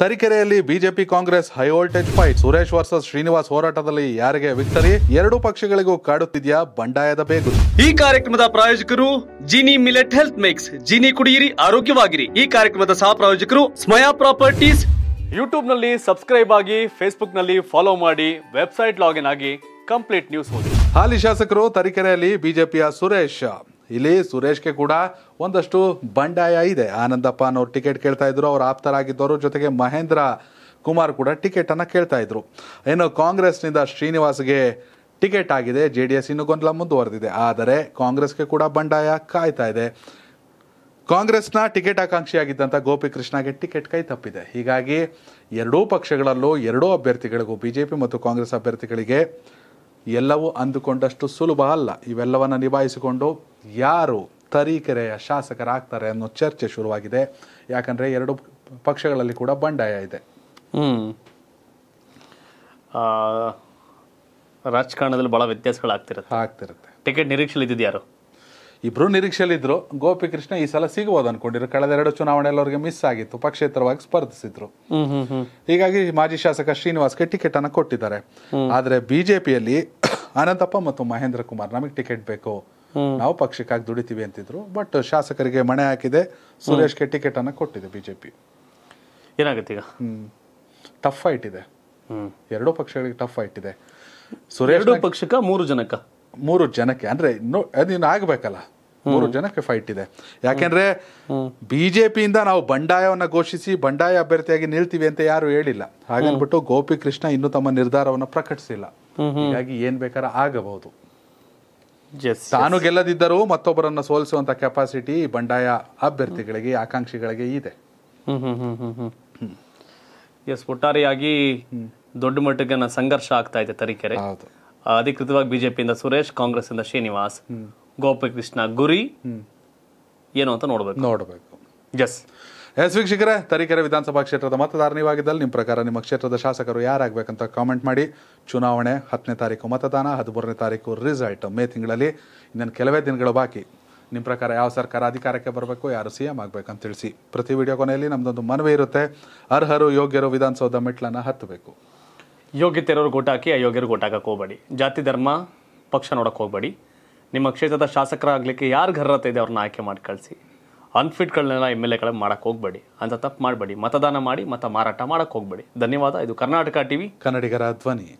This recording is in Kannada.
ತರೀಕೆರೆಯಲ್ಲಿ BJP Congress high voltage fight Suresh versus Srinivas ಹೋರಾಟದಲ್ಲಿ ಯಾರಿಗೆ ವಿಕ್ಟರಿ ಎರಡು ಪಕ್ಷಗಳಿಗೂ ಕಾಡುತ್ತಿದೆಯಾ ಬಂಡಾಯದ ಬೇಗು ಈ ಕಾರ್ಯಕ್ರಮದ ಪ್ರಾಯೋಜಕರು Jini millet health mix Jini ಕುಡಿಯಿರಿ ಆರೋಗ್ಯವಾಗಿರಿ ಈ ಕಾರ್ಯಕ್ರಮದ ಸಹ ಪ್ರಾಯೋಜಕರು ಸ್ಮಯಾ ಪ್ರಾಪರ್ಟೀಸ್ ಯೂಟ್ಯೂಬ್ ನಲ್ಲಿ ಸಬ್ಸ್ಕ್ರೈಬ್ ಆಗಿ ಫೇಸ್ಬುಕ್ ನಲ್ಲಿ ಫಾಲೋ ಮಾಡಿ ವೆಬ್ಸೈಟ್ ಲಾಗಿನ್ ಆಗಿ ಕಂಪ್ಲೀಟ್ ನ್ಯೂಸ್ ಓದಿ ಹಾಲಿ ಶಾಸಕರು ತರೀಕೆರೆಯಲ್ಲಿ ಬಿಜೆಪಿಯ ಸುರೇಶ್ ಇಲ್ಲಿ ಸುರೇಶ್ಗೆ ಕೂಡ ಒಂದಷ್ಟು ಬಂಡಾಯ ಇದೆ ಆನಂದಪ್ಪ ಅನ್ನೋರು ಟಿಕೆಟ್ ಕೇಳ್ತಾ ಇದ್ರು ಅವ್ರು ಆಪ್ತರಾಗಿದ್ದವರು ಜೊತೆಗೆ ಮಹೇಂದ್ರ ಕುಮಾರ್ ಕೂಡ ಟಿಕೆಟನ್ನು ಕೇಳ್ತಾ ಇದ್ರು ಇನ್ನು ಕಾಂಗ್ರೆಸ್ನಿಂದ ಶ್ರೀನಿವಾಸ್ಗೆ ಟಿಕೆಟ್ ಆಗಿದೆ ಜೆ ಡಿ ಎಸ್ ಇನ್ನು ಗೊಂದಲ ಮುಂದುವರೆದಿದೆ ಆದರೆ ಕಾಂಗ್ರೆಸ್ಗೆ ಕೂಡ ಬಂಡಾಯ ಕಾಯ್ತಾ ಇದೆ ಕಾಂಗ್ರೆಸ್ನ ಟಿಕೆಟ್ ಆಕಾಂಕ್ಷಿಯಾಗಿದ್ದಂಥ ಗೋಪಿಕೃಷ್ಣಗೆ ಟಿಕೆಟ್ ಕೈ ತಪ್ಪಿದೆ ಹೀಗಾಗಿ ಎರಡೂ ಪಕ್ಷಗಳಲ್ಲೂ ಎರಡೂ ಅಭ್ಯರ್ಥಿಗಳಿಗೂ ಬಿ ಜೆ ಪಿ ಮತ್ತು ಕಾಂಗ್ರೆಸ್ ಅಭ್ಯರ್ಥಿಗಳಿಗೆ ಎಲ್ಲವೂ ಅಂದುಕೊಂಡಷ್ಟು ಸುಲಭ ಅಲ್ಲ ಇವೆಲ್ಲವನ್ನು ನಿಭಾಯಿಸಿಕೊಂಡು ಯಾರು ತರೀಕೆರೆಯ ಶಾಸಕರಾಗ್ತಾರೆ ಅನ್ನೋ ಚರ್ಚೆ ಶುರುವಾಗಿದೆ ಯಾಕಂದ್ರೆ ಎರಡು ಪಕ್ಷಗಳಲ್ಲಿ ಕೂಡ ಬಂಡಾಯ ಇದೆ ರಾಜಕಾರಣದಲ್ಲಿ ಬಹಳ ವ್ಯತ್ಯಾಸಗಳು ಆಗ್ತಿರುತ್ತೆ ಟಿಕೆಟ್ ನಿರೀಕ್ಷೆಲಿ ಇದ್ದಿದ್ದು ಯಾರು ನಿರೀಕ್ಷೆಯಲ್ಲಿದ್ದರು ಗೋಪಿಕೃಷ್ಣ ಈ ಸಲ ಸಿಗ್ಬೋದು ಅನ್ಕೊಂಡಿದ್ರು ಕಳೆದ ಎರಡು ಚುನಾವಣೆಯಲ್ಲಿ ಅವರಿಗೆ ಮಿಸ್ ಆಗಿತ್ತು ಪಕ್ಷೇತರವಾಗಿ ಸ್ಪರ್ಧಿಸಿದ್ರು ಹೀಗಾಗಿ ಮಾಜಿ ಶಾಸಕ ಶ್ರೀನಿವಾಸ್ಗೆ ಟಿಕೆಟ್ ಅನ್ನು ಕೊಟ್ಟಿದ್ದಾರೆ ಆದರೆ ಬಿಜೆಪಿಯಲ್ಲಿ ಅನಂತಪ್ಪ ಮತ್ತು ಮಹೇಂದ್ರ ಕುಮಾರ್ ನಮಗೆ ಟಿಕೆಟ್ ಬೇಕು ನಾವು ಪಕ್ಷಕ್ಕಾಗಿ ದುಡಿತೀವಿ ಅಂತಿದ್ರು ಬಟ್ ಶಾಸಕರಿಗೆ ಮಣೆ ಹಾಕಿದೆ ಸುರೇಶ್ಗೆ ಟಿಕೆಟ್ ಅನ್ನ ಕೊಟ್ಟಿದೆ ಬಿಜೆಪಿ ಏನಾಗುತ್ತೆ ಈಗ ಟಫ್ ಫೈಟ್ ಇದೆ ಎರಡೂ ಪಕ್ಷಗಳಿಗೆ ಟಫ್ ಫೈಟ್ ಇದೆ ಸುರೇಶ್ ಪಕ್ಷಕ್ಕ ಮೂರು ಜನಕ್ಕ ಮೂರು ಜನಕ್ಕೆ ಅಂದ್ರೆ ಇನ್ನು ಆಗ್ಬೇಕಲ್ಲ ಮೂರು ಜನಕ್ಕೆ ಫೈಟ್ ಇದೆ ಯಾಕೆಂದ್ರೆ ಬಿಜೆಪಿಯಿಂದ ನಾವು ಬಂಡಾಯವನ್ನು ಘೋಷಿಸಿ ಬಂಡಾಯ ಅಭ್ಯರ್ಥಿಯಾಗಿ ನಿಲ್ತೀವಿ ಅಂತ ಯಾರು ಹೇಳಿಲ್ಲ ಹಾಗನ್ಬಿಟ್ಟು ಗೋಪಿಕೃಷ್ಣ ಇನ್ನು ತಮ್ಮ ನಿರ್ಧಾರವನ್ನು ಪ್ರಕಟಿಸಿಲ್ಲ ಹೀಗಾಗಿ ಏನ್ ಬೇಕಾದ್ರೆ ಆಗಬಹುದು ತಾನು ಗೆಲ್ಲದಿದ್ದರೂ ಮತ್ತೊಬ್ಬರನ್ನು ಸೋಲಿಸುವಂತ ಕೆಪಾಸಿಟಿ ಬಂಡಾಯ ಅಭ್ಯರ್ಥಿಗಳಿಗೆ ಆಕಾಂಕ್ಷಿಗಳಿಗೆ ಇದೆ ಎಸ್ ಒಟ್ಟಾರೆಯಾಗಿ ದೊಡ್ಡ ಮಟ್ಟಿಗೆ ಸಂಘರ್ಷ ಆಗ್ತಾ ಇದೆ ತರೀಕೆರೆ ಅಧಿಕೃತವಾಗಿ ಬಿಜೆಪಿಯಿಂದ ಸುರೇಶ್ ಕಾಂಗ್ರೆಸ್ ಇಂದ ಶ್ರೀನಿವಾಸ್ ಗೋಪಕೃಷ್ಣ ಗುರಿ ಏನು ಅಂತ ನೋಡ್ಬೇಕು ನೋಡ್ಬೇಕು ಎಸ್ ಎಸ್ ವೀಕ್ಷಕರೇ ತರೀಕೆರೆ ವಿಧಾನಸಭಾ ಕ್ಷೇತ್ರದ ಮತದಾರ ನೀವಾಗಿದ್ದಲ್ಲಿ ನಿಮ್ಮ ಪ್ರಕಾರ ನಿಮ್ಮ ಕ್ಷೇತ್ರದ ಶಾಸಕರು ಯಾರಾಗಬೇಕಂತ ಕಾಮೆಂಟ್ ಮಾಡಿ ಚುನಾವಣೆ ಹತ್ತನೇ ತಾರೀಕು ಮತದಾನ ಹದಿಮೂರನೇ ತಾರೀಕು ರಿಸಲ್ಟ್ ಮೇ ತಿಂಗಳಲ್ಲಿ ಇನ್ನೇನು ಕೆಲವೇ ದಿನಗಳು ಬಾಕಿ ನಿಮ್ಮ ಪ್ರಕಾರ ಯಾವ ಸರ್ಕಾರ ಅಧಿಕಾರಕ್ಕೆ ಬರಬೇಕು ಯಾರು ಸಿ ಎಂ ಆಗಬೇಕಂತ ತಿಳಿಸಿ ಪ್ರತಿ ವಿಡಿಯೋ ಕೊನೆಯಲ್ಲಿ ನಮ್ಮದೊಂದು ಮನವಿ ಇರುತ್ತೆ ಅರ್ಹರು ಯೋಗ್ಯರು ವಿಧಾನಸೌಧ ಮೆಟ್ಲನ್ನು ಹತ್ತಬೇಕು ಯೋಗ್ಯತೆ ಇರೋರು ಗೋಟಾಕಿ ಅಯೋಗ್ಯರು ಗೋಟಾಕಕ್ಕೆ ಹೋಗಬೇಡಿ ಜಾತಿ ಧರ್ಮ ಪಕ್ಷ ನೋಡೋಕ್ಕೆ ಹೋಗಬೇಡಿ ನಿಮ್ಮ ಕ್ಷೇತ್ರದ ಶಾಸಕರಾಗಲಿಕ್ಕೆ ಯಾರು ಅರ್ಹತೆ ಇದೆ ಅವ್ರನ್ನ ಆಯ್ಕೆ ಮಾಡಿ ಕಳಿಸಿ ಅನ್ಫಿಟ್ಗಳನ್ನೆಲ್ಲ ಎಮ್ ಎಲ್ ಎಗಳ ಮಾಡಕ್ಕೆ ಹೋಗಬೇಡಿ ಅಂತ ತಪ್ಪು ಮಾಡಬೇಡಿ ಮತದಾನ ಮಾಡಿ ಮತ ಮಾರಾಟ ಮಾಡಕ್ಕೆ ಹೋಗಬೇಡಿ ಧನ್ಯವಾದ ಇದು ಕರ್ನಾಟಕ ಟಿವಿ ಕನ್ನಡಿಗರ ಧ್ವನಿ